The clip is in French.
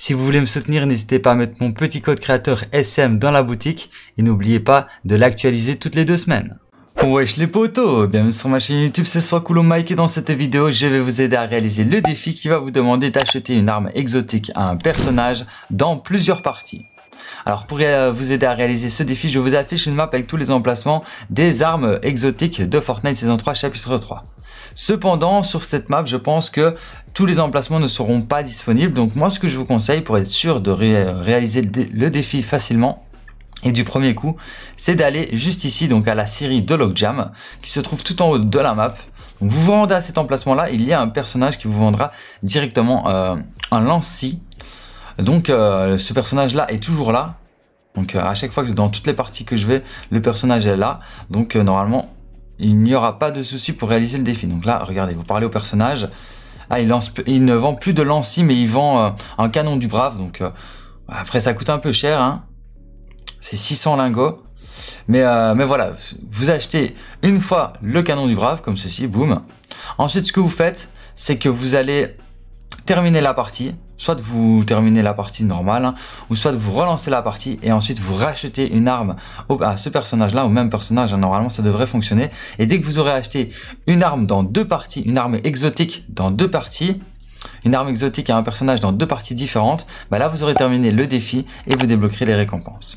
Si vous voulez me soutenir, n'hésitez pas à mettre mon petit code créateur SM dans la boutique et n'oubliez pas de l'actualiser toutes les deux semaines. Wesh les potos, bienvenue sur ma chaîne YouTube, c'est soit Mike et dans cette vidéo je vais vous aider à réaliser le défi qui va vous demander d'acheter une arme exotique à un personnage dans plusieurs parties. Alors pour euh, vous aider à réaliser ce défi, je vous affiche une map avec tous les emplacements des armes exotiques de Fortnite saison 3 chapitre 3. Cependant, sur cette map, je pense que tous les emplacements ne seront pas disponibles. Donc moi, ce que je vous conseille pour être sûr de réaliser le, défi facilement, et du premier coup, c'est d'aller juste ici, donc à la série de Logjam, qui se trouve tout en haut de la map. vous vous rendez à cet emplacement-là, il y a un personnage qui vous vendra directement euh, un lance donc euh, ce personnage-là est toujours là. Donc euh, à chaque fois que dans toutes les parties que je vais, le personnage est là. Donc euh, normalement, il n'y aura pas de souci pour réaliser le défi. Donc là, regardez, vous parlez au personnage. Ah, il, lance, il ne vend plus de lancy, mais il vend un canon du brave. Donc après, ça coûte un peu cher. Hein. C'est 600 lingots. Mais, mais, voilà, vous achetez une fois le canon du brave, comme ceci, boum. Ensuite, ce que vous faites, c'est que vous allez terminer la partie, soit vous terminez la partie normale, hein, ou soit vous relancez la partie et ensuite vous rachetez une arme à ce personnage-là, au même personnage, hein, normalement ça devrait fonctionner. Et dès que vous aurez acheté une arme dans deux parties, une arme exotique dans deux parties, une arme exotique et un personnage dans deux parties différentes, bah là vous aurez terminé le défi et vous débloquerez les récompenses.